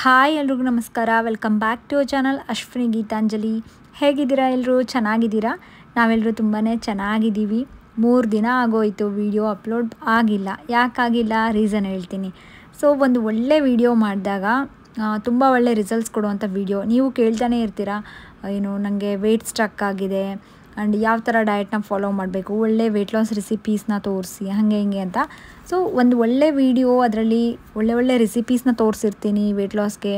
hi ಎಲ್ರಿಗೂ ನಮಸ್ಕಾರ welcome back to channel Ashwini Geetanjali ಹೇಗಿದ್ದೀರಾ ಎಲ್ಲರೂ ಚೆನ್ನಾಗಿದ್ದೀರಾ ನಾವೆಲ್ಲರೂ ತುಂಬಾ ಚೆನ್ನಾಗಿದ್ದೀವಿ ಮೂರು ದಿನ ಆಗೋಯಿತು ವೀಡಿಯೋ ಅಪ್ಲೋಡ್ ಆಗಿಲ್ಲ ಯಾಕಾಗಿಲ್ಲ ರೀಸನ್ ಹೇಳ್ತೀನಿ ಸೊ ಒಂದು ಒಳ್ಳೆ ವಿಡಿಯೋ ಮಾಡಿದಾಗ ತುಂಬ ಒಳ್ಳೆ ರಿಸಲ್ಟ್ಸ್ ಕೊಡುವಂಥ ವೀಡಿಯೋ ನೀವು ಕೇಳ್ತಾನೆ ಇರ್ತೀರಾ ಏನು ನನಗೆ ವೆಯ್ಟ್ ಸ್ಟ್ರಕ್ ಆಗಿದೆ ಆ್ಯಂಡ್ ಯಾವ ಥರ ಡಯಟ್ನ ಫಾಲೋ ಮಾಡಬೇಕು ಒಳ್ಳೆ ವೆಯ್ಟ್ ಲಾಸ್ ರೆಸಿಪೀಸ್ನ ತೋರಿಸಿ ಹಾಗೆ ಹಿಂಗೆ ಅಂತ ಸೊ ಒಂದು ಒಳ್ಳೆ ವಿಡಿಯೋ ಅದರಲ್ಲಿ ಒಳ್ಳೆ ಒಳ್ಳೆ ರೆಸಿಪೀಸ್ನ ತೋರಿಸಿರ್ತೀನಿ ವೆಯ್ಟ್ ಲಾಸ್ಗೆ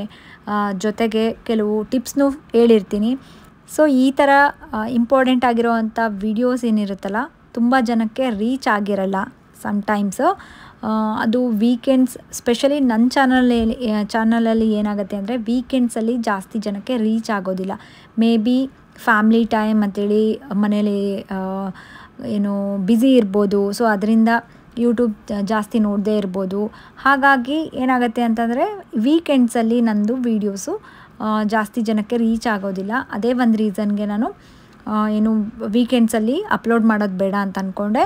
ಜೊತೆಗೆ ಕೆಲವು ಟಿಪ್ಸ್ನೂ ಹೇಳಿರ್ತೀನಿ ಸೊ ಈ ಥರ ಇಂಪಾರ್ಟೆಂಟ್ ಆಗಿರೋವಂಥ ವಿಡಿಯೋಸ್ ಏನಿರುತ್ತಲ್ಲ ತುಂಬ ಜನಕ್ಕೆ ರೀಚ್ ಆಗಿರಲ್ಲ ಸಮ್ಟೈಮ್ಸ್ ಅದು ವೀಕೆಂಡ್ಸ್ ಸ್ಪೆಷಲಿ ನನ್ನ ಚಾನಲಲ್ಲಿ ಚಾನಲಲ್ಲಿ ಏನಾಗುತ್ತೆ ಅಂದರೆ ವೀಕೆಂಡ್ಸಲ್ಲಿ ಜಾಸ್ತಿ ಜನಕ್ಕೆ ರೀಚ್ ಆಗೋದಿಲ್ಲ ಮೇ ಬಿ ಫ್ಯಾಮ್ಲಿ ಟೈಮ್ ಅಂತೇಳಿ ಮನೇಲಿ ಏನು ಬ್ಯುಸಿ ಇರ್ಬೋದು ಸೊ ಅದರಿಂದ ಯೂಟ್ಯೂಬ್ ಜಾಸ್ತಿ ನೋಡದೇ ಇರ್ಬೋದು ಹಾಗಾಗಿ ಏನಾಗುತ್ತೆ ಅಂತಂದರೆ ವೀಕೆಂಡ್ಸಲ್ಲಿ ನಂದು ವೀಡಿಯೋಸು ಜಾಸ್ತಿ ಜನಕ್ಕೆ ರೀಚ್ ಆಗೋದಿಲ್ಲ ಅದೇ ಒಂದು ರೀಸನ್ಗೆ ನಾನು ಏನು ವೀಕೆಂಡ್ಸಲ್ಲಿ ಅಪ್ಲೋಡ್ ಮಾಡೋದು ಬೇಡ ಅಂತ ಅಂದ್ಕೊಂಡೆ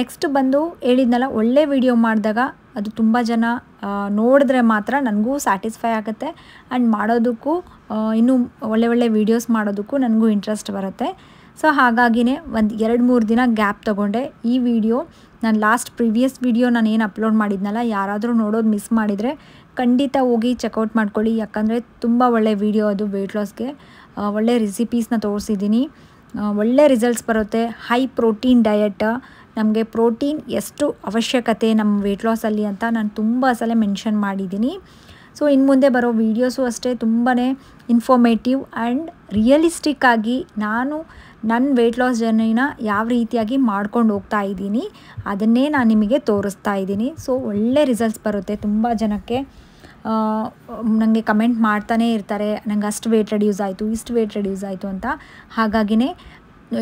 ನೆಕ್ಸ್ಟ್ ಬಂದು ಹೇಳಿದ್ನಲ್ಲ ಒಳ್ಳೆ ವೀಡಿಯೋ ಮಾಡಿದಾಗ ಅದು ತುಂಬ ಜನ ನೋಡಿದ್ರೆ ಮಾತ್ರ ನನಗೂ ಸ್ಯಾಟಿಸ್ಫೈ ಆಗುತ್ತೆ ಆ್ಯಂಡ್ ಮಾಡೋದಕ್ಕೂ ಇನ್ನೂ ಒಳ್ಳೆ ಒಳ್ಳೆ ವೀಡಿಯೋಸ್ ಮಾಡೋದಕ್ಕೂ ನನಗೂ ಇಂಟ್ರೆಸ್ಟ್ ಬರುತ್ತೆ ಸೊ ಹಾಗಾಗಿನೇ ಒಂದು ಎರಡು ಮೂರು ದಿನ ಗ್ಯಾಪ್ ತೊಗೊಂಡೆ ಈ ವಿಡಿಯೋ ನಾನು ಲಾಸ್ಟ್ ಪ್ರಿವಿಯಸ್ ವಿಡಿಯೋ ನಾನು ಏನು ಅಪ್ಲೋಡ್ ಮಾಡಿದ್ನಲ್ಲ ಯಾರಾದರೂ ನೋಡೋದು ಮಿಸ್ ಮಾಡಿದರೆ ಖಂಡಿತ ಹೋಗಿ ಚೆಕ್ಔಟ್ ಮಾಡ್ಕೊಳ್ಳಿ ಯಾಕಂದರೆ ತುಂಬ ಒಳ್ಳೆ ವಿಡಿಯೋ ಅದು ವೆಯ್ಟ್ ಲಾಸ್ಗೆ ಒಳ್ಳೆ ರೆಸಿಪೀಸ್ನ ತೋರಿಸಿದ್ದೀನಿ ಒಳ್ಳೆ ರಿಸಲ್ಟ್ಸ್ ಬರುತ್ತೆ ಹೈ ಪ್ರೋಟೀನ್ ಡಯಟ್ ನಮಗೆ ಪ್ರೋಟೀನ್ ಎಷ್ಟು ಅವಶ್ಯಕತೆ ನಮ್ಮ ವೆಯ್ಟ್ ಲಾಸಲ್ಲಿ ಅಂತ ನಾನು ತುಂಬ ಸಲ ಮೆನ್ಷನ್ ಮಾಡಿದ್ದೀನಿ ಸೊ ಇನ್ನು ಮುಂದೆ ಬರೋ ವೀಡಿಯೋಸು ಅಷ್ಟೇ ತುಂಬಾ ಇನ್ಫಾರ್ಮೇಟಿವ್ ಆ್ಯಂಡ್ ರಿಯಲಿಸ್ಟಿಕ್ ಆಗಿ ನಾನು ನನ್ನ ವೆಯ್ಟ್ ಲಾಸ್ ಜರ್ನಿನ ಯಾವ ರೀತಿಯಾಗಿ ಮಾಡ್ಕೊಂಡು ಹೋಗ್ತಾ ಇದ್ದೀನಿ ಅದನ್ನೇ ನಾನು ನಿಮಗೆ ತೋರಿಸ್ತಾ ಇದ್ದೀನಿ ಸೊ ಒಳ್ಳೆ ರಿಸಲ್ಟ್ಸ್ ಬರುತ್ತೆ ತುಂಬ ಜನಕ್ಕೆ ನನಗೆ ಕಮೆಂಟ್ ಮಾಡ್ತಾನೇ ಇರ್ತಾರೆ ನಂಗೆ ಅಷ್ಟು ವೆಯ್ಟ್ ರೆಡ್ಯೂಸ್ ಆಯಿತು ಇಷ್ಟು ವೆಯ್ಟ್ ರೆಡ್ಯೂಸ್ ಆಯಿತು ಅಂತ ಹಾಗಾಗಿನೇ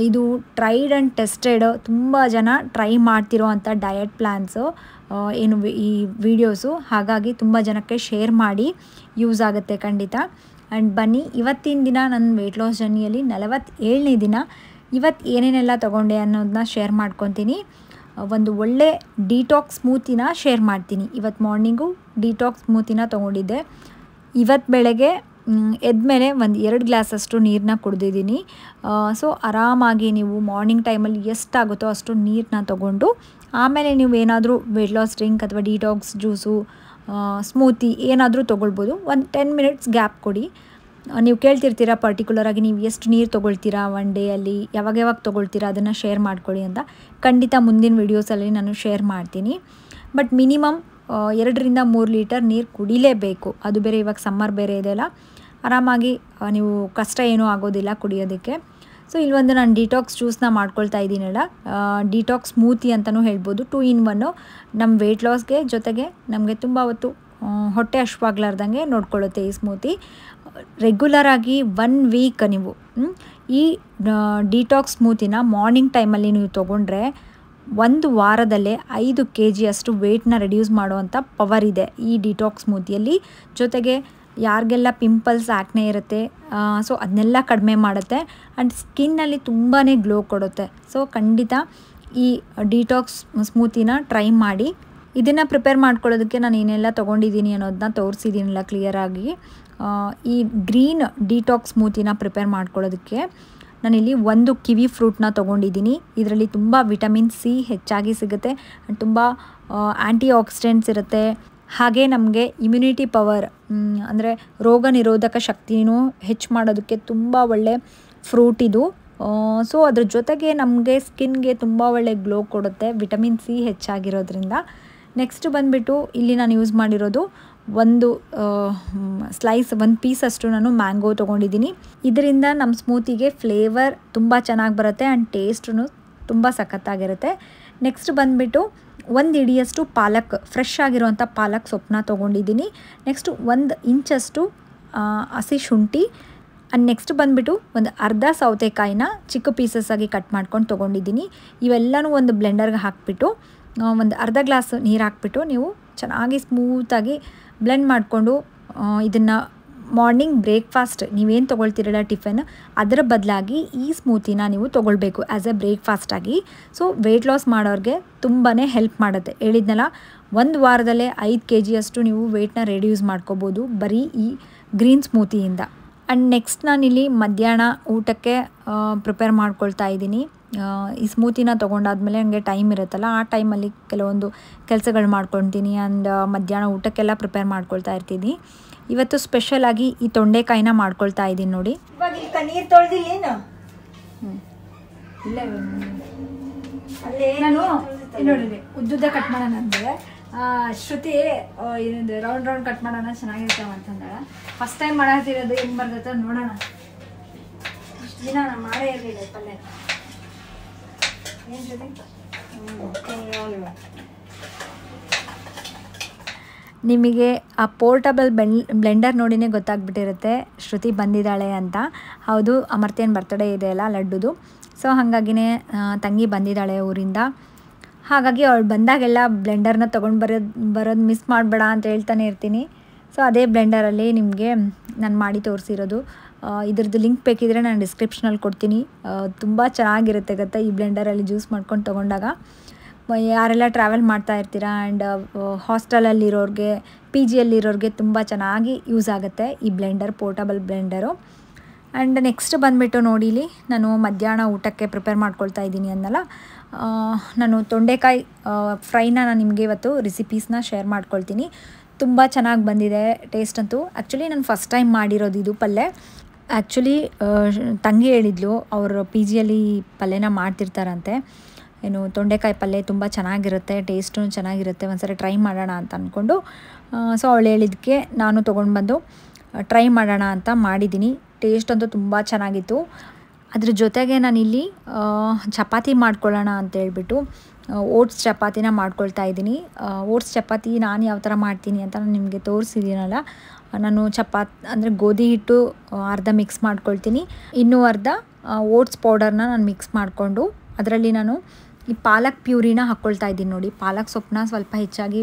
ಇದು ಟ್ರೈಡ್ ಆ್ಯಂಡ್ ಟೆಸ್ಟೆಡ್ ತುಂಬ ಜನ ಟ್ರೈ ಮಾಡ್ತಿರೋ ಅಂಥ ಡಯಟ್ ಪ್ಲ್ಯಾನ್ಸು ಏನು ಈ ವಿಡಿಯೋಸು ಹಾಗಾಗಿ ತುಂಬ ಜನಕ್ಕೆ ಶೇರ್ ಮಾಡಿ ಯೂಸ್ ಆಗುತ್ತೆ ಖಂಡಿತ ಆ್ಯಂಡ್ ಬನ್ನಿ ಇವತ್ತಿನ ದಿನ ನನ್ನ ವೆಯ್ಟ್ ಲಾಸ್ ಜರ್ನಿಯಲ್ಲಿ ನಲವತ್ತೇಳನೇ ದಿನ ಇವತ್ತು ಏನೇನೆಲ್ಲ ತೊಗೊಂಡೆ ಅನ್ನೋದನ್ನ ಶೇರ್ ಮಾಡ್ಕೊತೀನಿ ಒಂದು ಒಳ್ಳೆ ಡಿಟಾಕ್ಸ್ ಸ್ಮೂತಿನ ಶೇರ್ ಮಾಡ್ತೀನಿ ಇವತ್ತು ಮಾರ್ನಿಂಗು ಡಿಟಾಕ್ಸ್ ಸ್ಮೂತಿನ ತೊಗೊಂಡಿದ್ದೆ ಇವತ್ತು ಬೆಳಗ್ಗೆ ಎದ್ಮೇಲೆ ಒಂದು ಎರಡು ಅಷ್ಟು ನೀರನ್ನ ಕುಡಿದಿದ್ದೀನಿ ಸೊ ಆರಾಮಾಗಿ ನೀವು ಮಾರ್ನಿಂಗ್ ಟೈಮಲ್ಲಿ ಎಷ್ಟಾಗುತ್ತೋ ಅಷ್ಟು ನೀರನ್ನ ತೊಗೊಂಡು ಆಮೇಲೆ ನೀವು ಏನಾದರೂ ವೆಯ್ಟ್ ಲಾಸ್ ಡ್ರಿಂಕ್ ಅಥವಾ ಡಿಟಾಕ್ಸ್ ಜ್ಯೂಸು ಸ್ಮೂತಿ ಏನಾದರೂ ತೊಗೊಳ್ಬೋದು ಒಂದು ಟೆನ್ ಮಿನಿಟ್ಸ್ ಗ್ಯಾಪ್ ಕೊಡಿ ನೀವು ಕೇಳ್ತಿರ್ತೀರ ಪರ್ಟಿಕ್ಯುಲರಾಗಿ ನೀವು ಎಷ್ಟು ನೀರು ತೊಗೊಳ್ತೀರಾ ಒನ್ ಡೇಯಲ್ಲಿ ಯಾವಾಗ ಯಾವಾಗ ತೊಗೊಳ್ತೀರಾ ಅದನ್ನು ಶೇರ್ ಮಾಡ್ಕೊಳ್ಳಿ ಅಂತ ಖಂಡಿತ ಮುಂದಿನ ವೀಡಿಯೋಸಲ್ಲಿ ನಾನು ಶೇರ್ ಮಾಡ್ತೀನಿ ಬಟ್ ಮಿನಿಮಮ್ ಎರಡರಿಂದ ಮೂರು ಲೀಟರ್ ನೀರು ಕುಡಿಲೇಬೇಕು ಅದು ಬೇರೆ ಇವಾಗ ಸಮ್ಮರ್ ಬೇರೆ ಇದೆಯಲ್ಲ ಆರಾಮಾಗಿ ನೀವು ಕಷ್ಟ ಏನೂ ಆಗೋದಿಲ್ಲ ಕುಡಿಯೋದಕ್ಕೆ ಸೊ ಒಂದು ನಾನು ಡಿಟಾಕ್ಸ್ ಜ್ಯೂಸ್ನ ಮಾಡ್ಕೊಳ್ತಾ ಇದ್ದೀನಲ್ಲ ಡಿಟಾಕ್ಸ್ ಸ್ಮೂತಿ ಅಂತಲೂ ಹೇಳ್ಬೋದು ಟೂ ಇನ್ ಒನ್ನು ನಮ್ಮ ವೆಯ್ಟ್ ಲಾಸ್ಗೆ ಜೊತೆಗೆ ನಮಗೆ ತುಂಬ ಹೊತ್ತು ಹೊಟ್ಟೆ ಹಶ್ವಾಗ್ಲಾರ್ದಂಗೆ ನೋಡ್ಕೊಳ್ಳುತ್ತೆ ಈ ಸ್ಮೂತಿ ರೆಗ್ಯುಲರ್ ಆಗಿ ಒನ್ ವೀಕ್ ನೀವು ಈ ಡಿಟಾಕ್ಸ್ ಸ್ಮೂತಿನ ಮಾರ್ನಿಂಗ್ ಟೈಮಲ್ಲಿ ನೀವು ತೊಗೊಂಡ್ರೆ ಒಂದು ವಾರದಲ್ಲೇ ಐದು ಕೆ ಜಿಯಷ್ಟು ವೆಯ್ಟ್ನ ರೆಡ್ಯೂಸ್ ಮಾಡುವಂಥ ಪವರ್ ಇದೆ ಈ ಡಿಟಾಕ್ಸ್ ಸ್ಮೂತಿಯಲ್ಲಿ ಜೊತೆಗೆ ಯಾರಿಗೆಲ್ಲ ಪಿಂಪಲ್ಸ್ ಆ್ಯಕ್ನೆ ಇರುತ್ತೆ ಸೊ ಅದನ್ನೆಲ್ಲ ಕಡಿಮೆ ಮಾಡುತ್ತೆ ಆ್ಯಂಡ್ ಸ್ಕಿನ್ನಲ್ಲಿ ತುಂಬಾ ಗ್ಲೋ ಕೊಡುತ್ತೆ ಸೊ ಖಂಡಿತ ಈ ಡಿಟಾಕ್ಸ್ ಸ್ಮೂತಿನ ಟ್ರೈ ಮಾಡಿ ಇದನ್ನು ಪ್ರಿಪೇರ್ ಮಾಡ್ಕೊಳ್ಳೋದಕ್ಕೆ ನಾನು ಏನೆಲ್ಲ ತೊಗೊಂಡಿದ್ದೀನಿ ಅನ್ನೋದನ್ನ ತೋರಿಸಿದ್ದೀನಲ್ಲ ಕ್ಲಿಯರಾಗಿ ಈ ಗ್ರೀನ್ ಡಿಟಾಕ್ಸ್ ಸ್ಮೂತಿನ ಪ್ರಿಪೇರ್ ಮಾಡ್ಕೊಳ್ಳೋದಕ್ಕೆ ನಾನಿಲ್ಲಿ ಒಂದು ಕಿವಿ ಫ್ರೂಟ್ನ ತೊಗೊಂಡಿದ್ದೀನಿ ಇದರಲ್ಲಿ ತುಂಬ ವಿಟಮಿನ್ ಸಿ ಹೆಚ್ಚಾಗಿ ಸಿಗುತ್ತೆ ತುಂಬ ಆ್ಯಂಟಿ ಆಕ್ಸಿಡೆಂಟ್ಸ್ ಇರುತ್ತೆ ಹಾಗೆ ನಮಗೆ ಇಮ್ಯುನಿಟಿ ಪವರ್ ಅಂದರೆ ರೋಗ ನಿರೋಧಕ ಶಕ್ತಿನೂ ಹೆಚ್ಚು ಮಾಡೋದಕ್ಕೆ ತುಂಬ ಒಳ್ಳೆ ಫ್ರೂಟ್ ಇದು ಸೊ ಅದ್ರ ಜೊತೆಗೆ ನಮಗೆ ಸ್ಕಿನ್ಗೆ ತುಂಬ ಒಳ್ಳೆ ಗ್ಲೋ ಕೊಡುತ್ತೆ ವಿಟಮಿನ್ ಸಿ ಹೆಚ್ಚಾಗಿರೋದ್ರಿಂದ ನೆಕ್ಸ್ಟ್ ಬಂದುಬಿಟ್ಟು ಇಲ್ಲಿ ನಾನು ಯೂಸ್ ಮಾಡಿರೋದು ಒಂದು ಸ್ಲೈಸ್ ಒಂದು ಪೀಸ್ ಅಷ್ಟು ನಾನು ಮ್ಯಾಂಗೋ ತೊಗೊಂಡಿದ್ದೀನಿ ಇದರಿಂದ ನಮ್ಮ ಸ್ಮೂತಿಗೆ ಫ್ಲೇವರ್ ತುಂಬ ಚೆನ್ನಾಗಿ ಬರುತ್ತೆ ಆ್ಯಂಡ್ ಟೇಸ್ಟೂ ತುಂಬ ಸಖತ್ತಾಗಿರುತ್ತೆ ನೆಕ್ಸ್ಟ್ ಬಂದುಬಿಟ್ಟು ಒಂದು ಇಡಿಯಷ್ಟು ಪಾಲಕ್ ಫ್ರೆಶ್ ಆಗಿರುವಂಥ ಪಾಲಕ್ ಸೊಪ್ಪನ್ನ ತೊಗೊಂಡಿದ್ದೀನಿ ನೆಕ್ಸ್ಟ್ ಒಂದು ಇಂಚಷ್ಟು ಹಸಿ ಶುಂಠಿ ಆ್ಯಂಡ್ ನೆಕ್ಸ್ಟ್ ಬಂದುಬಿಟ್ಟು ಒಂದು ಅರ್ಧ ಸೌತೆಕಾಯಿನ ಚಿಕ್ಕ ಪೀಸಸ್ಸಾಗಿ ಕಟ್ ಮಾಡ್ಕೊಂಡು ತೊಗೊಂಡಿದ್ದೀನಿ ಇವೆಲ್ಲನೂ ಒಂದು ಬ್ಲೆಂಡರ್ಗೆ ಹಾಕಿಬಿಟ್ಟು ಒಂದು ಅರ್ಧ ಗ್ಲಾಸ್ ನೀರು ಹಾಕ್ಬಿಟ್ಟು ನೀವು ಚೆನ್ನಾಗಿ ಸ್ಮೂತಾಗಿ ಬ್ಲೆಂಡ್ ಮಾಡಿಕೊಂಡು ಇದನ್ನು ಮಾರ್ನಿಂಗ್ ಬ್ರೇಕ್ಫಾಸ್ಟ್ ನೀವೇನು ತೊಗೊಳ್ತಿರಲ್ಲ ಟಿಫನ್ ಅದರ ಬದಲಾಗಿ ಈ ಸ್ಮೂತಿನ ನೀವು ತೊಗೊಳ್ಬೇಕು ಆ್ಯಸ್ ಎ ಬ್ರೇಕ್ಫಾಸ್ಟಾಗಿ ಸೊ ವೆಯ್ಟ್ ಲಾಸ್ ಮಾಡೋರಿಗೆ ತುಂಬಾ ಹೆಲ್ಪ್ ಮಾಡುತ್ತೆ ಹೇಳಿದ್ನಲ್ಲ ಒಂದು ವಾರದಲ್ಲೇ ಐದು ಕೆ ಜಿಯಷ್ಟು ನೀವು ವೆಯ್ಟ್ನ ರೆಡ್ಯೂಸ್ ಮಾಡ್ಕೋಬೋದು ಬರೀ ಈ ಗ್ರೀನ್ ಸ್ಮೂತಿಯಿಂದ ಆ್ಯಂಡ್ ನೆಕ್ಸ್ಟ್ ನಾನಿಲ್ಲಿ ಮಧ್ಯಾಹ್ನ ಊಟಕ್ಕೆ ಪ್ರಿಪೇರ್ ಮಾಡ್ಕೊಳ್ತಾ ಇದ್ದೀನಿ ಈ ಸ್ಮೂತಿನ ತೊಗೊಂಡಾದ್ಮೇಲೆ ನನಗೆ ಟೈಮ್ ಇರುತ್ತಲ್ಲ ಆ ಟೈಮಲ್ಲಿ ಕೆಲವೊಂದು ಕೆಲಸಗಳು ಮಾಡ್ಕೊತೀನಿ ಆ್ಯಂಡ್ ಮಧ್ಯಾಹ್ನ ಊಟಕ್ಕೆಲ್ಲ ಪ್ರಿಪೇರ್ ಮಾಡ್ಕೊಳ್ತಾ ಇರ್ತೀನಿ ಇವತ್ತು ಸ್ಪೆಷಲ್ ಆಗಿ ಈ ತೊಂಡೆಕಾಯಿನ ಮಾಡ್ಕೊಳ್ತಾ ಇದ್ದೀನಿ ನೋಡಿ ಇವಾಗ ಇಲ್ಲಿ ನೀರು ತೊಳೆದಿಲ್ಲೇನು ಇಲ್ಲ ನಾನು ನೋಡಿ ಉದ್ದುದ್ದ ಕಟ್ ಮಾಡೋಣ ಅಂದ್ರೆ ಶ್ರುತಿ ಏನಂದ್ರೆ ರೌಂಡ್ ರೌಂಡ್ ಕಟ್ ಮಾಡೋಣ ಚೆನ್ನಾಗಿರ್ತಾವ ಅಂತಂದಾಳ ಫಸ್ಟ್ ಟೈಮ್ ಮಾಡತ್ತಿರೋದು ಹೆಂಗ್ ಬರ್ತೈತೆ ನೋಡೋಣ ಇಷ್ಟು ದಿನ ನಾನು ಮಾಡೇ ಇರಲಿಲ್ಲ ಪಲ್ಲೆ ಏನು ಶ್ರುತಿ ನಿಮಗೆ ಆ ಪೋರ್ಟಬಲ್ ಬೆನ್ ಬ್ಲೆಂಡರ್ ನೋಡಿನೇ ಗೊತ್ತಾಗ್ಬಿಟ್ಟಿರುತ್ತೆ ಶ್ರುತಿ ಬಂದಿದ್ದಾಳೆ ಅಂತ ಹೌದು ಅಮರ್ತ್ಯನ ಬರ್ತಡೇ ಇದೆ ಅಲ್ಲ ಲಡ್ಡುದು ಸೊ ಹಾಗಾಗಿನೇ ತಂಗಿ ಬಂದಿದ್ದಾಳೆ ಊರಿಂದ ಹಾಗಾಗಿ ಅವಳು ಬಂದಾಗೆಲ್ಲ ಬ್ಲೆಂಡರ್ನ ತೊಗೊಂಡು ಬರೋದು ಬರೋದು ಮಿಸ್ ಮಾಡಬೇಡ ಅಂತ ಹೇಳ್ತಾನೆ ಇರ್ತೀನಿ ಸೊ ಅದೇ ಬ್ಲೆಂಡರಲ್ಲಿ ನಿಮಗೆ ನಾನು ಮಾಡಿ ತೋರಿಸಿರೋದು ಇದ್ರದ್ದು ಲಿಂಕ್ ಬೇಕಿದ್ರೆ ನಾನು ಡಿಸ್ಕ್ರಿಪ್ಷನಲ್ಲಿ ಕೊಡ್ತೀನಿ ತುಂಬ ಚೆನ್ನಾಗಿರುತ್ತೆ ಗೊತ್ತಾ ಈ ಬ್ಲೆಂಡರಲ್ಲಿ ಜ್ಯೂಸ್ ಮಾಡ್ಕೊಂಡು ತೊಗೊಂಡಾಗ ಯಾರೆಲ್ಲ ಟ್ರಾವೆಲ್ ಮಾಡ್ತಾ ಇರ್ತೀರ ಆ್ಯಂಡ್ ಹಾಸ್ಟೆಲಲ್ಲಿರೋರಿಗೆ uh, ಪಿ ಜಿಯಲ್ಲಿರೋರಿಗೆ ತುಂಬ ಚೆನ್ನಾಗಿ ಯೂಸ್ ಆಗುತ್ತೆ ಈ blender portable blender and next ಬಂದುಬಿಟ್ಟು ನೋಡಿಲಿ ನಾನು ಮಧ್ಯಾಹ್ನ ಊಟಕ್ಕೆ ಪ್ರಿಪೇರ್ ಮಾಡ್ಕೊಳ್ತಾ ಇದ್ದೀನಿ ಅನ್ನಲ್ಲ ನಾನು ತೊಂಡೆಕಾಯಿ ಫ್ರೈನ ನಾನು ನಿಮಗೆ ಇವತ್ತು ರೆಸಿಪೀಸ್ನ ಶೇರ್ ಮಾಡ್ಕೊಳ್ತೀನಿ ತುಂಬ ಚೆನ್ನಾಗಿ ಬಂದಿದೆ ಟೇಸ್ಟ್ ಅಂತೂ ಆ್ಯಕ್ಚುಲಿ ನಾನು ಫಸ್ಟ್ ಟೈಮ್ ಮಾಡಿರೋದು ಇದು ಪಲ್ಯ ಆ್ಯಕ್ಚುಲಿ ತಂಗಿ ಹೇಳಿದ್ಲು ಅವರು ಪಿ ಜಿಯಲ್ಲಿ ಪಲ್ಯನ ಮಾಡ್ತಿರ್ತಾರಂತೆ ಏನು ತೊಂಡೆಕಾಯಿ ಪಲ್ಯ ತುಂಬ ಚೆನ್ನಾಗಿರುತ್ತೆ ಟೇಸ್ಟೂ ಚೆನ್ನಾಗಿರುತ್ತೆ ಒಂದ್ಸರಿ ಟ್ರೈ ಮಾಡೋಣ ಅಂತ ಅಂದ್ಕೊಂಡು ಸೊ ಅವಳು ಹೇಳಿದ್ದಕ್ಕೆ ನಾನು ತೊಗೊಂಡು ಬಂದು ಟ್ರೈ ಮಾಡೋಣ ಅಂತ ಮಾಡಿದ್ದೀನಿ ಟೇಸ್ಟ್ ಅಂತೂ ತುಂಬ ಚೆನ್ನಾಗಿತ್ತು ಅದ್ರ ಜೊತೆಗೆ ನಾನಿಲ್ಲಿ ಚಪಾತಿ ಮಾಡ್ಕೊಳ್ಳೋಣ ಅಂತ ಹೇಳ್ಬಿಟ್ಟು ಓಟ್ಸ್ ಚಪಾತಿನ ಮಾಡ್ಕೊಳ್ತಾ ಇದ್ದೀನಿ ಓಟ್ಸ್ ಚಪಾತಿ ನಾನು ಯಾವ ಥರ ಮಾಡ್ತೀನಿ ಅಂತ ನಾನು ನಿಮಗೆ ತೋರಿಸಿದ್ದೀನಲ್ಲ ನಾನು ಚಪಾತಿ ಅಂದರೆ ಗೋಧಿ ಹಿಟ್ಟು ಅರ್ಧ ಮಿಕ್ಸ್ ಮಾಡ್ಕೊಳ್ತೀನಿ ಇನ್ನೂ ಅರ್ಧ ಓಟ್ಸ್ ಪೌಡರ್ನ ನಾನು ಮಿಕ್ಸ್ ಮಾಡಿಕೊಂಡು ಅದರಲ್ಲಿ ನಾನು ಈ ಪಾಲಕ್ ಪ್ಯೂರಿನ ಹಾಕ್ಕೊಳ್ತಾ ಇದ್ದೀನಿ ನೋಡಿ ಪಾಲಕ್ ಸೊಪ್ಪನ್ನ ಸ್ವಲ್ಪ ಹೆಚ್ಚಾಗಿ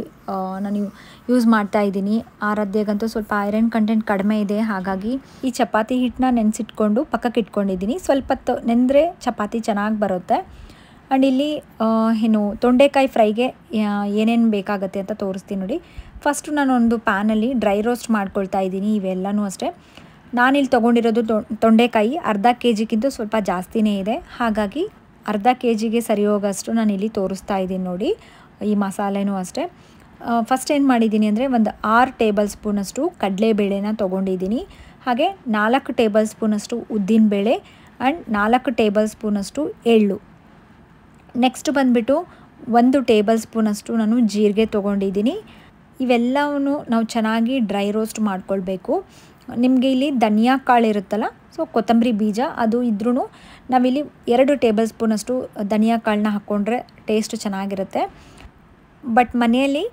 ನಾನು ಯೂಸ್ ಮಾಡ್ತಾ ಇದ್ದೀನಿ ಆರಾಧ್ಯಗಂತೂ ಸ್ವಲ್ಪ ಐರನ್ ಕಂಟೆಂಟ್ ಕಡಿಮೆ ಇದೆ ಹಾಗಾಗಿ ಈ ಚಪಾತಿ ಹಿಟ್ಟನ್ನ ನೆನೆಸಿಟ್ಕೊಂಡು ಪಕ್ಕಕ್ಕೆ ಇಟ್ಕೊಂಡಿದ್ದೀನಿ ಸ್ವಲ್ಪ ತ ನೆಂದರೆ ಚಪಾತಿ ಚೆನ್ನಾಗಿ ಬರುತ್ತೆ ಆ್ಯಂಡ್ ಇಲ್ಲಿ ಏನು ತೊಂಡೆಕಾಯಿ ಫ್ರೈಗೆ ಏನೇನು ಬೇಕಾಗುತ್ತೆ ಅಂತ ತೋರಿಸ್ತೀನಿ ನೋಡಿ ಫಸ್ಟು ನಾನೊಂದು ಪ್ಯಾನಲ್ಲಿ ಡ್ರೈ ರೋಸ್ಟ್ ಮಾಡ್ಕೊಳ್ತಾ ಇದ್ದೀನಿ ಇವೆಲ್ಲನೂ ಅಷ್ಟೇ ನಾನಿಲ್ಲಿ ತೊಗೊಂಡಿರೋದು ತೊಂಡೆಕಾಯಿ ಅರ್ಧ ಕೆ ಜಿಗಿಂತ ಸ್ವಲ್ಪ ಜಾಸ್ತಿನೇ ಇದೆ ಹಾಗಾಗಿ ಅರ್ಧ ಕೆ ಜಿಗೆ ಸರಿ ಹೋಗೋಷ್ಟು ನಾನು ಇಲ್ಲಿ ತೋರಿಸ್ತಾ ಇದ್ದೀನಿ ನೋಡಿ ಈ ಮಸಾಲೆನೂ ಅಷ್ಟೇ ಫಸ್ಟ್ ಏನು ಮಾಡಿದ್ದೀನಿ ಅಂದರೆ ಒಂದು ಆರು ಟೇಬಲ್ ಸ್ಪೂನಷ್ಟು ಕಡಲೆಬೇಳೆನ ತೊಗೊಂಡಿದ್ದೀನಿ ಹಾಗೆ ನಾಲ್ಕು ಟೇಬಲ್ ಸ್ಪೂನಷ್ಟು ಉದ್ದಿನಬೇಳೆ ಆ್ಯಂಡ್ ನಾಲ್ಕು ಟೇಬಲ್ ಸ್ಪೂನಷ್ಟು ಎಳ್ಳು ನೆಕ್ಸ್ಟ್ ಬಂದುಬಿಟ್ಟು ಒಂದು ಟೇಬಲ್ ಸ್ಪೂನಷ್ಟು ನಾನು ಜೀರಿಗೆ ತೊಗೊಂಡಿದ್ದೀನಿ ಇವೆಲ್ಲವನ್ನು ನಾವು ಚೆನ್ನಾಗಿ ಡ್ರೈ ರೋಸ್ಟ್ ಮಾಡ್ಕೊಳ್ಬೇಕು ನಿಮಗೆ ಇಲ್ಲಿ ಧನಿಯಾ ಕಾಳು ಇರುತ್ತಲ್ಲ ಸೊ ಕೊತ್ತಂಬರಿ ಬೀಜ ಅದು ಇದ್ರೂ ನಾವಿಲ್ಲಿ ಎರಡು ಟೇಬಲ್ ಸ್ಪೂನಷ್ಟು ಧನಿಯಾ ಕಾಳನ್ನ ಹಾಕ್ಕೊಂಡ್ರೆ ಟೇಸ್ಟ್ ಚೆನ್ನಾಗಿರುತ್ತೆ ಬಟ್ ಮನೆಯಲ್ಲಿ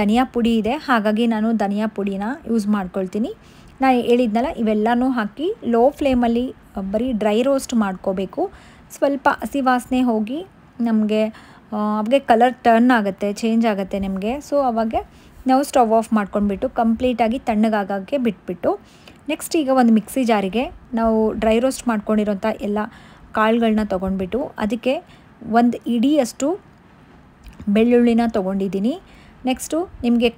ಧನಿಯಾ ಪುಡಿ ಇದೆ ಹಾಗಾಗಿ ನಾನು ಧನಿಯಾ ಪುಡಿನ ಯೂಸ್ ಮಾಡ್ಕೊಳ್ತೀನಿ ನಾನು ಹೇಳಿದ್ನಲ್ಲ ಇವೆಲ್ಲನೂ ಹಾಕಿ ಲೋ ಫ್ಲೇಮಲ್ಲಿ ಬರೀ ಡ್ರೈ ರೋಸ್ಟ್ ಮಾಡ್ಕೋಬೇಕು ಸ್ವಲ್ಪ ಹಸಿ ವಾಸನೆ ಹೋಗಿ ನಮಗೆ ಅವಾಗೆ ಕಲರ್ ಟರ್ನ್ ಆಗುತ್ತೆ ಚೇಂಜ್ ಆಗುತ್ತೆ ನಿಮಗೆ ಸೊ ಅವಾಗೆ ನಾವು ಸ್ಟವ್ ಆಫ್ ಮಾಡ್ಕೊಂಡ್ಬಿಟ್ಟು ಕಂಪ್ಲೀಟಾಗಿ ತಣ್ಣಗಾಗಕ್ಕೆ ಬಿಟ್ಬಿಟ್ಟು ನೆಕ್ಸ್ಟ್ ಈಗ ಒಂದು ಮಿಕ್ಸಿ ಜಾರಿಗೆ ನಾವು ಡ್ರೈ ರೋಸ್ಟ್ ಮಾಡ್ಕೊಂಡಿರೋಂಥ ಎಲ್ಲ ಕಾಳುಗಳನ್ನ ತೊಗೊಂಡ್ಬಿಟ್ಟು ಅದಕ್ಕೆ ಒಂದು ಇಡಿಯಷ್ಟು ಬೆಳ್ಳುಳ್ಳಿನ ತೊಗೊಂಡಿದ್ದೀನಿ ನೆಕ್ಸ್ಟು ನಿಮಗೆ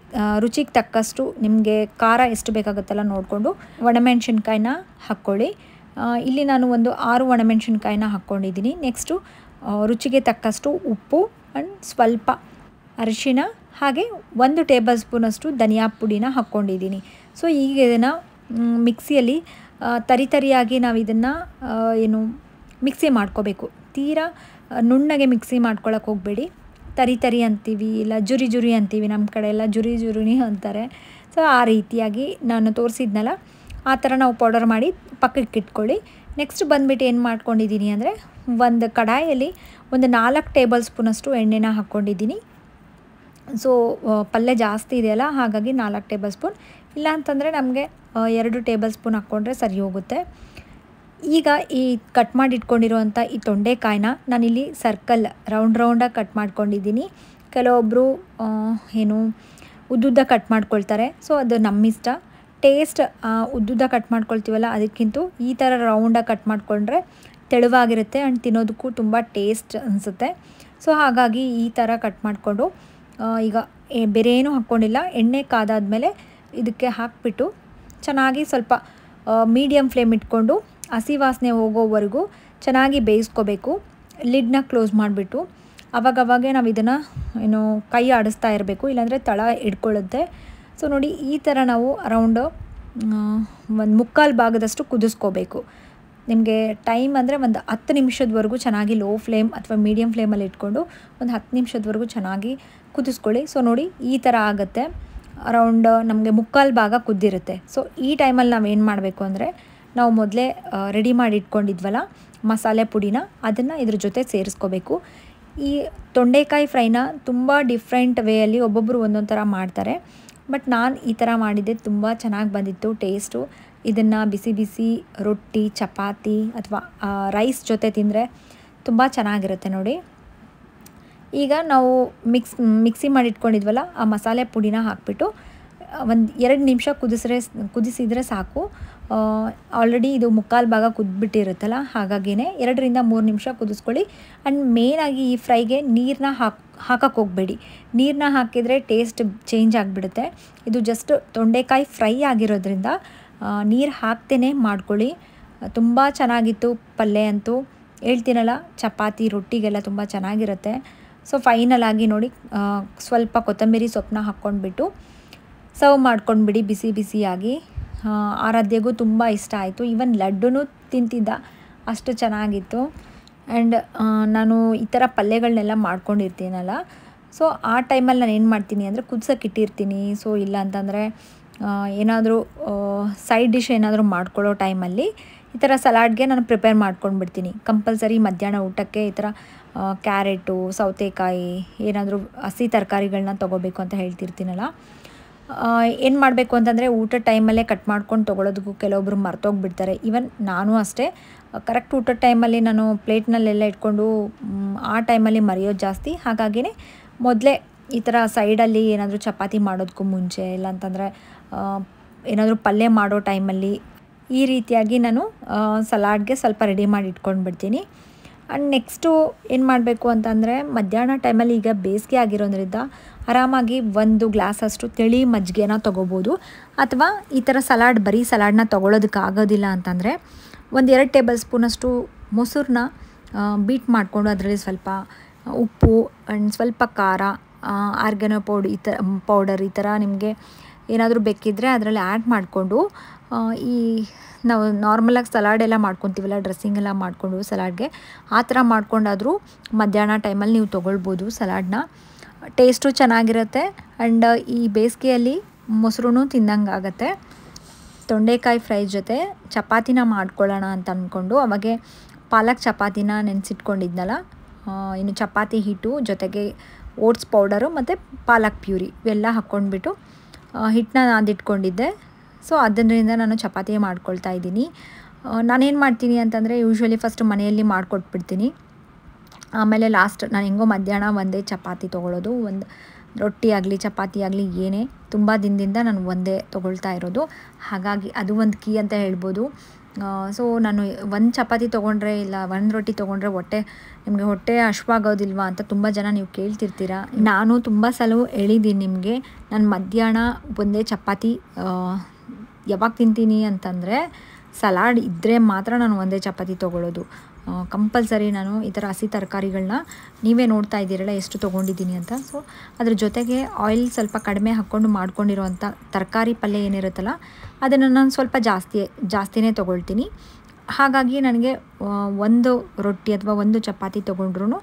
ರುಚಿಗೆ ತಕ್ಕಷ್ಟು ನಿಮಗೆ ಖಾರ ಎಷ್ಟು ಬೇಕಾಗುತ್ತಲ್ಲ ನೋಡಿಕೊಂಡು ಒಣಮೆಣ್ಸಿನ್ಕಾಯಿನ ಹಾಕ್ಕೊಳ್ಳಿ ಇಲ್ಲಿ ನಾನು ಒಂದು ಆರು ಒಣಮೆಣಸಿನ್ಕಾಯಿನ ಹಾಕ್ಕೊಂಡಿದ್ದೀನಿ ನೆಕ್ಸ್ಟು ರುಚಿಗೆ ತಕ್ಕಷ್ಟು ಉಪ್ಪು ಆ್ಯಂಡ್ ಸ್ವಲ್ಪ ಅರಿಶಿನ ಹಾಗೆ ಒಂದು ಟೇಬಲ್ ಸ್ಪೂನಷ್ಟು ಧನಿಯಾ ಪುಡಿನ ಹಾಕ್ಕೊಂಡಿದ್ದೀನಿ ಸೊ ಈಗ ಇದನ್ನು ಮಿಕ್ಸಿಯಲ್ಲಿ ತರಿ ತರಿಯಾಗಿ ನಾವು ಇದನ್ನು ಏನು ಮಿಕ್ಸಿ ಮಾಡ್ಕೋಬೇಕು ತೀರಾ ನುಣ್ಣಗೆ ಮಿಕ್ಸಿ ಮಾಡ್ಕೊಳಕ್ಕೆ ಹೋಗಬೇಡಿ ತರಿ ತರಿ ಅಂತೀವಿ ಇಲ್ಲ ಜುರಿ ಜುರಿ ಅಂತೀವಿ ನಮ್ಮ ಕಡೆ ಎಲ್ಲ ಜುರಿ ಜುರಿನಿ ಅಂತಾರೆ ಸೊ ಆ ರೀತಿಯಾಗಿ ನಾನು ತೋರಿಸಿದ್ನಲ್ಲ ಆ ಥರ ನಾವು ಪೌಡರ್ ಮಾಡಿ ಪಕ್ಕಕ್ಕೆ ಇಟ್ಕೊಳ್ಳಿ ನೆಕ್ಸ್ಟ್ ಬಂದುಬಿಟ್ಟು ಏನು ಮಾಡ್ಕೊಂಡಿದ್ದೀನಿ ಅಂದರೆ ಒಂದು ಕಡಾಯಲ್ಲಿ ಒಂದು ನಾಲ್ಕು ಟೇಬಲ್ ಸ್ಪೂನಷ್ಟು ಎಣ್ಣೆನ ಹಾಕ್ಕೊಂಡಿದ್ದೀನಿ ಸೊ ಪಲ್ಯ ಜಾಸ್ತಿ ಇದೆಯಲ್ಲ ಹಾಗಾಗಿ ನಾಲ್ಕು ಟೇಬಲ್ ಸ್ಪೂನ್ ಇಲ್ಲ ಅಂತಂದರೆ ನಮಗೆ ಎರಡು ಟೇಬಲ್ ಸ್ಪೂನ್ ಹಾಕ್ಕೊಂಡ್ರೆ ಸರಿ ಹೋಗುತ್ತೆ ಈಗ ಈ ಕಟ್ ಮಾಡಿ ಈ ತೊಂಡೆಕಾಯಿನ ನಾನಿಲ್ಲಿ ಸರ್ಕಲ್ ರೌಂಡ್ ರೌಂಡಾಗಿ ಕಟ್ ಮಾಡ್ಕೊಂಡಿದ್ದೀನಿ ಕೆಲವೊಬ್ಬರು ಏನು ಉದ್ದುದ್ದ ಕಟ್ ಮಾಡ್ಕೊಳ್ತಾರೆ ಸೊ ಅದು ನಮ್ಮ ಇಷ್ಟ ಟೇಸ್ಟ್ ಉದ್ದುದ್ದ ಕಟ್ ಮಾಡ್ಕೊಳ್ತೀವಲ್ಲ ಅದಕ್ಕಿಂತ ಈ ಥರ ರೌಂಡಾಗಿ ಕಟ್ ಮಾಡಿಕೊಂಡ್ರೆ ತೆಳುವಾಗಿರುತ್ತೆ ಆ್ಯಂಡ್ ತಿನ್ನೋದಕ್ಕೂ ತುಂಬ ಟೇಸ್ಟ್ ಅನಿಸುತ್ತೆ ಸೊ ಹಾಗಾಗಿ ಈ ಥರ ಕಟ್ ಮಾಡಿಕೊಂಡು ಈಗ ಬೇರೆ ಏನೂ ಹಾಕ್ಕೊಂಡಿಲ್ಲ ಎಣ್ಣೆ ಕಾದಾದಮೇಲೆ ಮೇಲೆ ಇದಕ್ಕೆ ಹಾಕ್ಬಿಟ್ಟು ಚೆನ್ನಾಗಿ ಸ್ವಲ್ಪ ಮೀಡಿಯಮ್ ಫ್ಲೇಮ್ ಇಟ್ಕೊಂಡು ಹಸಿ ವಾಸನೆ ಹೋಗೋವರೆಗೂ ಚೆನ್ನಾಗಿ ಬೇಯಿಸ್ಕೋಬೇಕು ಲಿಡ್ನ ಕ್ಲೋಸ್ ಮಾಡಿಬಿಟ್ಟು ಅವಾಗವಾಗೆ ನಾವು ಇದನ್ನು ಏನು ಕೈ ಆಡಿಸ್ತಾ ಇರಬೇಕು ಇಲ್ಲಾಂದರೆ ತಳ ಹಿಡ್ಕೊಳ್ಳುತ್ತೆ ಸೊ ನೋಡಿ ಈ ಥರ ನಾವು ಅರೌಂಡು ಒಂದು ಮುಕ್ಕಾಲು ಭಾಗದಷ್ಟು ಕುದಿಸ್ಕೋಬೇಕು ನಿಮಗೆ ಟೈಮ್ ಅಂದರೆ ಒಂದು ಹತ್ತು ನಿಮಿಷದವರೆಗೂ ಚೆನ್ನಾಗಿ ಲೋ ಫ್ಲೇಮ್ ಅಥವಾ ಮೀಡಿಯಮ್ ಫ್ಲೇಮಲ್ಲಿ ಇಟ್ಕೊಂಡು ಒಂದು ಹತ್ತು ನಿಮಿಷದವರೆಗೂ ಚೆನ್ನಾಗಿ ಕುದಿಸ್ಕೊಳ್ಳಿ ಸೊ ನೋಡಿ ಈ ಥರ ಆಗುತ್ತೆ ಅರೌಂಡ್ uh, ನಮಗೆ ಮುಕ್ಕಾಲು ಭಾಗ ಕುದ್ದಿರುತ್ತೆ ಸೊ ಈ ಟೈಮಲ್ಲಿ ನಾವು ಏನು ಮಾಡಬೇಕು ಅಂದರೆ ನಾವು ಮೊದಲೇ ರೆಡಿ uh, ಮಾಡಿ ಇಟ್ಕೊಂಡಿದ್ವಲ್ಲ ಮಸಾಲೆ ಪುಡಿನ ಅದನ್ನು ಇದ್ರ ಜೊತೆ ಸೇರಿಸ್ಕೋಬೇಕು ಈ ತೊಂಡೆಕಾಯಿ ಫ್ರೈನ ತುಂಬ ಡಿಫ್ರೆಂಟ್ ವೇಯಲ್ಲಿ ಒಬ್ಬೊಬ್ಬರು ಒಂದೊಂದು ಥರ ಮಾಡ್ತಾರೆ ಬಟ್ ನಾನು ಈ ಥರ ಮಾಡಿದ್ದೆ ತುಂಬ ಚೆನ್ನಾಗಿ ಬಂದಿತ್ತು ಟೇಸ್ಟು ಇದನ್ನು ಬಿಸಿ ಬಿಸಿ ರೊಟ್ಟಿ ಚಪಾತಿ ಅಥವಾ ರೈಸ್ ಜೊತೆ ತಿಂದರೆ ತುಂಬ ಚೆನ್ನಾಗಿರುತ್ತೆ ನೋಡಿ ಈಗ ನಾವು ಮಿಕ್ಸ್ ಮಿಕ್ಸಿ ಮಾಡಿಟ್ಕೊಂಡಿದ್ವಲ್ಲ ಆ ಮಸಾಲೆ ಪುಡಿನ ಹಾಕಿಬಿಟ್ಟು ಒಂದು ಎರಡು ನಿಮಿಷ ಕುದಿಸ್ರೆ ಕುದಿಸಿದರೆ ಸಾಕು ಆಲ್ರೆಡಿ ಇದು ಮುಕ್ಕಾಲು ಭಾಗ ಕುದ್ಬಿಟ್ಟಿರುತ್ತಲ್ಲ ಹಾಗಾಗಿನೇ ಎರಡರಿಂದ ಮೂರು ನಿಮಿಷ ಕುದಿಸ್ಕೊಳ್ಳಿ ಆ್ಯಂಡ್ ಮೇನಾಗಿ ಈ ಫ್ರೈಗೆ ನೀರನ್ನ ಹಾಕಿ ಹಾಕಕ್ಕೆ ಹೋಗಬೇಡಿ ನೀರನ್ನ ಹಾಕಿದರೆ ಟೇಸ್ಟ್ ಚೇಂಜ್ ಆಗಿಬಿಡುತ್ತೆ ಇದು ಜಸ್ಟ್ ತೊಂಡೆಕಾಯಿ ಫ್ರೈ ಆಗಿರೋದ್ರಿಂದ ನೀರು ಹಾಕ್ತೇನೆ ಮಾಡ್ಕೊಳ್ಳಿ ತುಂಬ ಚೆನ್ನಾಗಿತ್ತು ಪಲ್ಯ ಅಂತೂ ಹೇಳ್ತೀನಲ್ಲ ಚಪಾತಿ ರೊಟ್ಟಿಗೆಲ್ಲ ತುಂಬ ಚೆನ್ನಾಗಿರುತ್ತೆ ಸೊ ಫೈನಲ್ ಆಗಿ ನೋಡಿ ಸ್ವಲ್ಪ ಕೊತ್ತಂಬರಿ ಸೊಪ್ಪನ್ನ ಹಾಕ್ಕೊಂಡ್ಬಿಟ್ಟು ಸರ್ವ್ ಮಾಡ್ಕೊಂಡ್ಬಿಡಿ ಬಿಸಿ ಬಿಸಿಯಾಗಿ ಆರಾಧ್ಯಗೂ ತುಂಬ ಇಷ್ಟ ಆಯಿತು ಈವನ್ ಲಡ್ಡೂ ತಿಂತಿದ್ದ ಅಷ್ಟು ಚೆನ್ನಾಗಿತ್ತು ಆ್ಯಂಡ್ ನಾನು ಈ ಥರ ಪಲ್ಯಗಳನ್ನೆಲ್ಲ ಮಾಡ್ಕೊಂಡಿರ್ತೀನಲ್ಲ ಸೊ ಆ ಟೈಮಲ್ಲಿ ನಾನು ಏನು ಮಾಡ್ತೀನಿ ಅಂದರೆ ಕುದ್ಸೋಕೆ ಇಟ್ಟಿರ್ತೀನಿ ಸೊ ಇಲ್ಲ ಅಂತಂದರೆ ಏನಾದರೂ ಸೈಡ್ ಡಿಶ್ ಏನಾದರೂ ಮಾಡ್ಕೊಳ್ಳೋ ಟೈಮಲ್ಲಿ ಈ ಥರ ಸಲಾಡ್ಗೆ ನಾನು ಪ್ರಿಪೇರ್ ಮಾಡ್ಕೊಂಡ್ಬಿಡ್ತೀನಿ ಕಂಪಲ್ಸರಿ ಮಧ್ಯಾಹ್ನ ಊಟಕ್ಕೆ ಈ ಥರ ಕ್ಯಾರೆಟು ಸೌತೆಕಾಯಿ ಏನಾದರೂ ಹಸಿ ತರಕಾರಿಗಳನ್ನ ತೊಗೋಬೇಕು ಅಂತ ಹೇಳ್ತಿರ್ತೀನಲ್ಲ ಏನು ಮಾಡಬೇಕು ಅಂತಂದರೆ ಊಟ ಟೈಮಲ್ಲೇ ಕಟ್ ಮಾಡ್ಕೊಂಡು ತೊಗೊಳೋದಕ್ಕೂ ಕೆಲವೊಬ್ಬರು ಮರ್ತೋಗ್ಬಿಡ್ತಾರೆ ಈವನ್ ನಾನು ಅಷ್ಟೇ ಕರೆಕ್ಟ್ ಊಟದ ಟೈಮಲ್ಲಿ ನಾನು ಪ್ಲೇಟ್ನಲ್ಲೆಲ್ಲ ಇಟ್ಕೊಂಡು ಆ ಟೈಮಲ್ಲಿ ಮರೆಯೋದು ಜಾಸ್ತಿ ಹಾಗಾಗಿನೇ ಮೊದಲೇ ಈ ಥರ ಸೈಡಲ್ಲಿ ಏನಾದರೂ ಚಪಾತಿ ಮಾಡೋದಕ್ಕೂ ಮುಂಚೆ ಇಲ್ಲ ಅಂತಂದರೆ ಏನಾದರೂ ಪಲ್ಯ ಮಾಡೋ ಟೈಮಲ್ಲಿ ಈ ರೀತಿಯಾಗಿ ನಾನು ಸಲಾಡ್ಗೆ ಸ್ವಲ್ಪ ರೆಡಿ ಮಾಡಿ ಇಟ್ಕೊಂಡು ಬಿಡ್ತೀನಿ ಆ್ಯಂಡ್ ನೆಕ್ಸ್ಟು ಏನು ಮಾಡಬೇಕು ಅಂತಂದರೆ ಮಧ್ಯಾಹ್ನ ಟೈಮಲ್ಲಿ ಈಗ ಬೇಸಿಗೆ ಆಗಿರೋದ್ರಿಂದ ಆರಾಮಾಗಿ ಒಂದು ಗ್ಲಾಸ್ ಅಷ್ಟು ತಿಳಿ ಮಜ್ಜಿಗೆನ ತೊಗೋಬೋದು ಅಥವಾ ಈ ಥರ ಸಲಾಡ್ ಬರೀ ಸಲಾಡ್ನ ತೊಗೊಳೋದಕ್ಕಾಗೋದಿಲ್ಲ ಅಂತಂದರೆ ಒಂದು ಎರಡು ಟೇಬಲ್ ಸ್ಪೂನಷ್ಟು ಮೊಸರನ್ನ ಬೀಟ್ ಮಾಡಿಕೊಂಡು ಅದರಲ್ಲಿ ಸ್ವಲ್ಪ ಉಪ್ಪು ಆ್ಯಂಡ್ ಸ್ವಲ್ಪ ಖಾರ ಆರ್ಗನೋ ಪೌಡ್ ಈ ಥರ ಪೌಡರ್ ಈ ಥರ ನಿಮಗೆ ಏನಾದರೂ ಬೇಕಿದ್ದರೆ ಅದರಲ್ಲಿ ಆ್ಯಡ್ ಮಾಡಿಕೊಂಡು ಈ ನಾವು ನಾರ್ಮಲಾಗಿ ಸಲಾಡ್ ಎಲ್ಲ ಮಾಡ್ಕೊತೀವಲ್ಲ ಡ್ರೆಸ್ಸಿಂಗ್ ಎಲ್ಲ ಮಾಡಿಕೊಂಡು ಸಲಾಡ್ಗೆ ಆ ಥರ ಮಾಡ್ಕೊಂಡಾದರೂ ಮಧ್ಯಾಹ್ನ ಟೈಮಲ್ಲಿ ನೀವು ತೊಗೊಳ್ಬೋದು ಸಲಾಡ್ನ ಟೇಸ್ಟು ಚೆನ್ನಾಗಿರುತ್ತೆ ಆ್ಯಂಡ್ ಈ ಬೇಸಿಗೆಯಲ್ಲಿ ಮೊಸರು ತಿಂದಂಗೆ ಆಗುತ್ತೆ ತೊಂಡೆಕಾಯಿ ಫ್ರೈ ಜೊತೆ ಚಪಾತಿನ ಮಾಡ್ಕೊಳ್ಳೋಣ ಅಂತ ಅಂದ್ಕೊಂಡು ಅವಾಗೆ ಪಾಲಕ್ ಚಪಾತಿನ ನೆನೆಸಿಟ್ಕೊಂಡಿದ್ನಲ್ಲ ಇನ್ನು ಚಪಾತಿ ಹಿಟ್ಟು ಜೊತೆಗೆ ಓಟ್ಸ್ ಪೌಡರು ಮತ್ತು ಪಾಲಕ್ ಪ್ಯೂರಿ ಇವೆಲ್ಲ ಹಾಕ್ಕೊಂಡ್ಬಿಟ್ಟು ಹಿಟ್ಟನ್ನ ನಾದಿಟ್ಕೊಂಡಿದ್ದೆ ಸೊ ಅದರಿಂದ ನಾನು ಚಪಾತಿ ಮಾಡ್ಕೊಳ್ತಾ ಇದ್ದೀನಿ ನಾನೇನು ಮಾಡ್ತೀನಿ ಅಂತಂದರೆ ಯೂಶ್ವಲಿ ಫಸ್ಟ್ ಮನೆಯಲ್ಲಿ ಮಾಡಿಕೊಟ್ಬಿಡ್ತೀನಿ ಆಮೇಲೆ ಲಾಸ್ಟ್ ನಾನು ಹೆಂಗೋ ಮಧ್ಯಾಹ್ನ ಒಂದೇ ಚಪಾತಿ ತೊಗೊಳ್ಳೋದು ಒಂದು ರೊಟ್ಟಿ ಆಗಲಿ ಚಪಾತಿ ಆಗಲಿ ಏನೇ ತುಂಬ ದಿನದಿಂದ ನಾನು ಒಂದೇ ತೊಗೊಳ್ತಾ ಇರೋದು ಹಾಗಾಗಿ ಅದು ಒಂದು ಕೀ ಅಂತ ಹೇಳ್ಬೋದು ಸೊ ನಾನು ಒಂದು ಚಪಾತಿ ತೊಗೊಂಡ್ರೆ ಇಲ್ಲ ಒಂದು ರೊಟ್ಟಿ ತೊಗೊಂಡ್ರೆ ಹೊಟ್ಟೆ ನಿಮಗೆ ಹೊಟ್ಟೆ ಹಶ್ವಾಗೋದಿಲ್ವಾ ಅಂತ ತುಂಬ ಜನ ನೀವು ಕೇಳ್ತಿರ್ತೀರ ನಾನು ತುಂಬ ಸಲ ಹೇಳಿದ್ದೀನಿ ನಿಮಗೆ ನಾನು ಮಧ್ಯಾಹ್ನ ಒಂದೇ ಚಪಾತಿ ಯಾವಾಗ ತಿಂತೀನಿ ಅಂತಂದರೆ ಸಲಾಡ್ ಇದ್ದರೆ ಮಾತ್ರ ನಾನು ಒಂದೇ ಚಪಾತಿ ತೊಗೊಳ್ಳೋದು ಕಂಪಲ್ಸರಿ ನಾನು ಈ ಥರ ಹಸಿ ತರಕಾರಿಗಳನ್ನ ನೀವೇ ನೋಡ್ತಾ ಇದ್ದೀರಲ್ಲ ಎಷ್ಟು ತೊಗೊಂಡಿದ್ದೀನಿ ಅಂತ ಸೊ ಅದ್ರ ಜೊತೆಗೆ ಆಯಿಲ್ ಸ್ವಲ್ಪ ಕಡಿಮೆ ಹಾಕ್ಕೊಂಡು ಮಾಡ್ಕೊಂಡಿರೋವಂಥ ತರಕಾರಿ ಪಲ್ಯ ಏನಿರುತ್ತಲ್ಲ ಅದನ್ನು ನಾನು ಸ್ವಲ್ಪ ಜಾಸ್ತಿ ಜಾಸ್ತಿನೇ ತೊಗೊಳ್ತೀನಿ ಹಾಗಾಗಿ ನನಗೆ ಒಂದು ರೊಟ್ಟಿ ಅಥವಾ ಒಂದು ಚಪಾತಿ ತೊಗೊಂಡ್ರೂ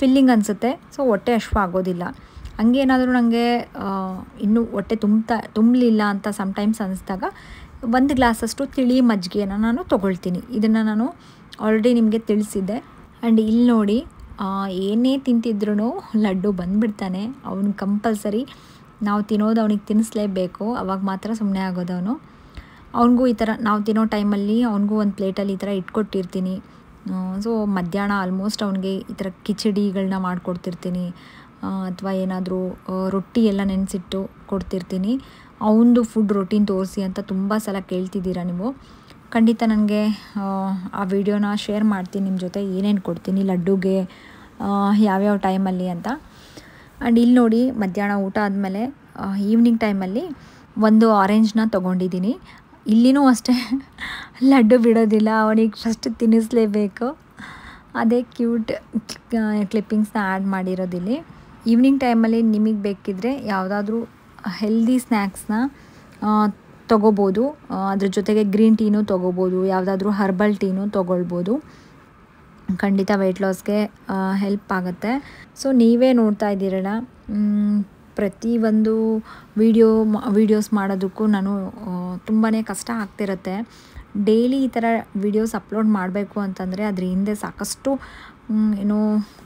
ಫಿಲ್ಲಿಂಗ್ ಅನಿಸುತ್ತೆ ಸೊ ಹೊಟ್ಟೆ ಅಶ್ವ ಆಗೋದಿಲ್ಲ ಹಂಗೇನಾದರೂ ನನಗೆ ಇನ್ನೂ ಹೊಟ್ಟೆ ತುಂಬ್ತಾ ತುಂಬಲಿಲ್ಲ ಅಂತ ಟೈಮ್ಸ್ ಅನಿಸ್ದಾಗ ಒಂದು ಗ್ಲಾಸಷ್ಟು ತಿಳಿ ಮಜ್ಜಿಗೆಯನ್ನು ನಾನು ತೊಗೊಳ್ತೀನಿ ಇದನ್ನು ನಾನು ಆಲ್ರೆಡಿ ನಿಮಗೆ ತಿಳಿಸಿದ್ದೆ ಆ್ಯಂಡ್ ಇಲ್ಲಿ ನೋಡಿ ಏನೇ ತಿಂತಿದ್ರು ಲಡ್ಡು ಬಂದುಬಿಡ್ತಾನೆ ಅವನು ಕಂಪಲ್ಸರಿ ನಾವು ತಿನ್ನೋದು ಅವನಿಗೆ ತಿನ್ನಿಸ್ಲೇಬೇಕು ಅವಾಗ ಮಾತ್ರ ಸುಮ್ಮನೆ ಆಗೋದು ಅವನು ಅವನಿಗೂ ಈ ಥರ ನಾವು ತಿನ್ನೋ ಟೈಮಲ್ಲಿ ಅವನಿಗೂ ಒಂದು ಪ್ಲೇಟಲ್ಲಿ ಈ ಥರ ಇಟ್ಕೊಟ್ಟಿರ್ತೀನಿ ಸೊ ಮಧ್ಯಾಹ್ನ ಆಲ್ಮೋಸ್ಟ್ ಅವನಿಗೆ ಈ ಥರ ಕಿಚಡಿಗಳನ್ನ ಮಾಡಿಕೊಡ್ತಿರ್ತೀನಿ ಅಥವಾ ಏನಾದರೂ ರೊಟ್ಟಿ ಎಲ್ಲ ನೆನೆಸಿಟ್ಟು ಕೊಡ್ತಿರ್ತೀನಿ ಅವನದು ಫುಡ್ ರೊಟೀನ್ ತೋರಿಸಿ ಅಂತ ತುಂಬ ಸಲ ಕೇಳ್ತಿದ್ದೀರಾ ನೀವು ಖಂಡಿತ ನನಗೆ ಆ ವಿಡಿಯೋನ ಶೇರ್ ಮಾಡ್ತೀನಿ ನಿಮ್ಮ ಜೊತೆ ಏನೇನು ಕೊಡ್ತೀನಿ ಲಡ್ಡುಗೆ ಯಾವ್ಯಾವ ಟೈಮಲ್ಲಿ ಅಂತ ಆ್ಯಂಡ್ ಇಲ್ಲಿ ನೋಡಿ ಮಧ್ಯಾಹ್ನ ಊಟ ಆದಮೇಲೆ ಈವ್ನಿಂಗ್ ಟೈಮಲ್ಲಿ ಒಂದು ಆರೆಂಜ್ನ ತೊಗೊಂಡಿದ್ದೀನಿ ಇಲ್ಲಿನೂ ಅಷ್ಟೇ ಲಡ್ಡು ಬಿಡೋದಿಲ್ಲ ಅವನಿಗೆ ಫಸ್ಟ್ ತಿನ್ನಿಸ್ಲೇಬೇಕು ಅದೇ ಕ್ಯೂಟ್ ಕ್ಲಿಪ್ಪಿಂಗ್ಸ್ನ ಆ್ಯಡ್ ಮಾಡಿರೋದಿಲ್ಲಿ ಈವ್ನಿಂಗ್ ಟೈಮಲ್ಲಿ ನಿಮಗೆ ಬೇಕಿದ್ದರೆ ಯಾವುದಾದ್ರೂ ಹೆಲ್ದಿ ಸ್ನ್ಯಾಕ್ಸ್ನ ತೊಗೋಬೋದು ಅದ್ರ ಜೊತೆಗೆ ಗ್ರೀನ್ ಟೀನೂ ತೊಗೋಬೋದು ಯಾವುದಾದ್ರೂ ಹರ್ಬಲ್ ಟೀನೂ ತೊಗೊಳ್ಬೋದು ಖಂಡಿತ ವೆಯ್ಟ್ ಲಾಸ್ಗೆ ಹೆಲ್ಪ್ ಆಗುತ್ತೆ ಸೊ ನೀವೇ ನೋಡ್ತಾ ಇದ್ದೀರಲ್ಲ ಪ್ರತಿಯೊಂದು ವೀಡಿಯೋ ವಿಡಿಯೋಸ್ ಮಾಡೋದಕ್ಕೂ ನಾನು ತುಂಬಾ ಕಷ್ಟ ಆಗ್ತಿರುತ್ತೆ ಡೈಲಿ ಈ ಥರ ವೀಡಿಯೋಸ್ ಅಪ್ಲೋಡ್ ಮಾಡಬೇಕು ಅಂತಂದರೆ ಅದ್ರ ಹಿಂದೆ ಸಾಕಷ್ಟು ಏನು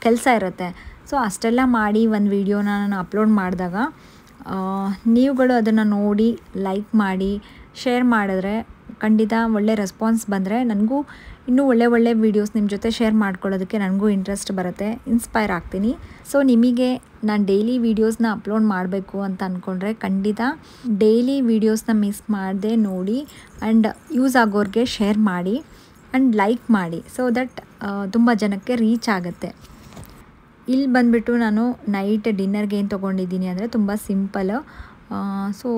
ಕೆಲಸ ಇರುತ್ತೆ ಸೊ ಅಷ್ಟೆಲ್ಲ ಮಾಡಿ ಒಂದು ವೀಡಿಯೋನ ನಾನು ಅಪ್ಲೋಡ್ ಮಾಡಿದಾಗ ನೀವುಗಳು ಅದನ್ನು ನೋಡಿ ಲೈಕ್ ಮಾಡಿ ಶೇರ್ ಮಾಡಿದ್ರೆ ಖಂಡಿತ ಒಳ್ಳೆ ರೆಸ್ಪಾನ್ಸ್ ಬಂದರೆ ನನಗೂ ಇನ್ನೂ ಒಳ್ಳೆ ಒಳ್ಳೆ ವೀಡಿಯೋಸ್ ನಿಮ್ಮ ಜೊತೆ ಶೇರ್ ಮಾಡ್ಕೊಳ್ಳೋದಕ್ಕೆ ನನಗೂ ಇಂಟ್ರೆಸ್ಟ್ ಬರುತ್ತೆ ಇನ್ಸ್ಪೈರ್ ಆಗ್ತೀನಿ ಸೊ ನಿಮಗೆ ನಾನು ಡೈಲಿ ವೀಡಿಯೋಸ್ನ ಅಪ್ಲೋಡ್ ಮಾಡಬೇಕು ಅಂತ ಅಂದ್ಕೊಂಡ್ರೆ ಖಂಡಿತ ಡೈಲಿ ವೀಡಿಯೋಸ್ನ ಮಿಸ್ ಮಾಡದೆ ನೋಡಿ ಆ್ಯಂಡ್ ಯೂಸ್ ಆಗೋರಿಗೆ ಶೇರ್ ಮಾಡಿ ಆ್ಯಂಡ್ ಲೈಕ್ ಮಾಡಿ ಸೊ ದಟ್ ತುಂಬ ಜನಕ್ಕೆ ರೀಚ್ ಆಗುತ್ತೆ ಇಲ್ಲಿ ಬಂದುಬಿಟ್ಟು ನಾನು ನೈಟ್ ಡಿನ್ನರ್ಗೆ ಏನು ತೊಗೊಂಡಿದ್ದೀನಿ ಅಂದರೆ ತುಂಬ ಸಿಂಪಲ್ ಸೊ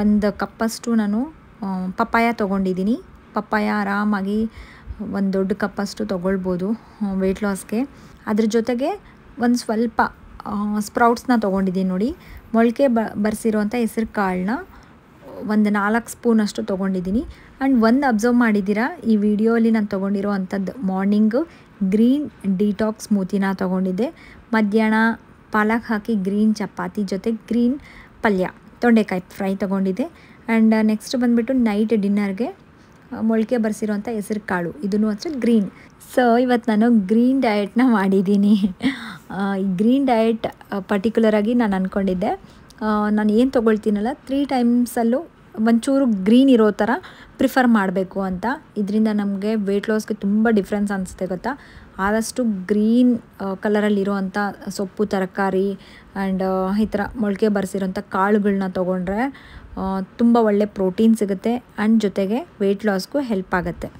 ಒಂದು ಕಪ್ಪಷ್ಟು ನಾನು ಪಪ್ಪಾಯ ತೊಗೊಂಡಿದ್ದೀನಿ ಪಪ್ಪಾಯ ಆರಾಮಾಗಿ ಒಂದು ದೊಡ್ಡ ಕಪ್ಪಷ್ಟು ತೊಗೊಳ್ಬೋದು ವೆಯ್ಟ್ ಲಾಸ್ಗೆ ಅದ್ರ ಜೊತೆಗೆ ಒಂದು ಸ್ವಲ್ಪ ಸ್ಪ್ರೌಟ್ಸ್ನ ತೊಗೊಂಡಿದ್ದೀನಿ ನೋಡಿ ಮೊಳಕೆ ಬ ಬರ್ಸಿರೋಂಥ ಹೆಸ್ರು ಕಾಳನ್ನ ಒಂದು ನಾಲ್ಕು ಸ್ಪೂನಷ್ಟು ತೊಗೊಂಡಿದ್ದೀನಿ ಆ್ಯಂಡ್ ಒಂದು ಅಬ್ಸರ್ವ್ ಮಾಡಿದ್ದೀರಾ ಈ ವಿಡಿಯೋಲಿ ನಾನು ತೊಗೊಂಡಿರೋ ಅಂಥದ್ದು ಮಾರ್ನಿಂಗು ಗ್ರೀನ್ ಡಿಟಾಕ್ಸ್ ಸ್ಮೂತಿನ ತೊಗೊಂಡಿದ್ದೆ ಮಧ್ಯಾಹ್ನ ಪಾಲಕ್ ಹಾಕಿ ಗ್ರೀನ್ ಚಪಾತಿ ಜೊತೆ ಗ್ರೀನ್ ಪಲ್ಯ ತೊಂಡೆಕಾಯಿ ಫ್ರೈ ತೊಗೊಂಡಿದ್ದೆ ಆ್ಯಂಡ್ ನೆಕ್ಸ್ಟ್ ಬಂದುಬಿಟ್ಟು ನೈಟ್ ಡಿನ್ನರ್ಗೆ ಮೊಳಕೆ ಬರ್ಸಿರೋಂಥ ಹೆಸರು ಕಾಳು ಇದನ್ನು ಅಷ್ಟೇ ಗ್ರೀನ್ ಸೊ ಇವತ್ತು ನಾನು ಗ್ರೀನ್ ಡಯೆಟ್ನ ಮಾಡಿದ್ದೀನಿ ಈ ಗ್ರೀನ್ ಡಯೆಟ್ ಪರ್ಟಿಕ್ಯುಲರಾಗಿ ನಾನು ಅಂದ್ಕೊಂಡಿದ್ದೆ ನಾನು ಏನು ತೊಗೊಳ್ತೀನಲ್ಲ ತ್ರೀ ಟೈಮ್ಸಲ್ಲೂ ಒಂಚೂರು ಗ್ರೀನ್ ಇರೋ ಥರ ಪ್ರಿಫರ್ ಮಾಡಬೇಕು ಅಂತ ಇದರಿಂದ ನಮಗೆ ವೆಯ್ಟ್ ಲಾಸ್ಗೆ ತುಂಬ ಡಿಫ್ರೆನ್ಸ್ ಅನಿಸುತ್ತೆ ಗೊತ್ತಾ ಆದಷ್ಟು ಗ್ರೀನ್ ಕಲರಲ್ಲಿರೋ ಅಂಥ ಸೊಪ್ಪು ತರಕಾರಿ ಆ್ಯಂಡ್ ಈ ಥರ ಮೊಳಕೆ ಬರೆಸಿರೋಂಥ ಕಾಳುಗಳನ್ನ ತೊಗೊಂಡ್ರೆ ತುಂಬ ಒಳ್ಳೆ ಪ್ರೋಟೀನ್ ಸಿಗುತ್ತೆ ಆ್ಯಂಡ್ ಜೊತೆಗೆ ವೆಯ್ಟ್ ಲಾಸ್ಗೂ ಹೆಲ್ಪ್ ಆಗುತ್ತೆ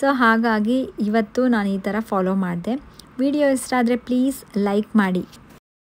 ಸೊ ಹಾಗಾಗಿ ಇವತ್ತು ನಾನು ಈ ಥರ ಫಾಲೋ ಮಾಡಿದೆ ವಿಡಿಯೋ ಇಷ್ಟ ಆದರೆ ಪ್ಲೀಸ್ ಲೈಕ್ ಮಾಡಿ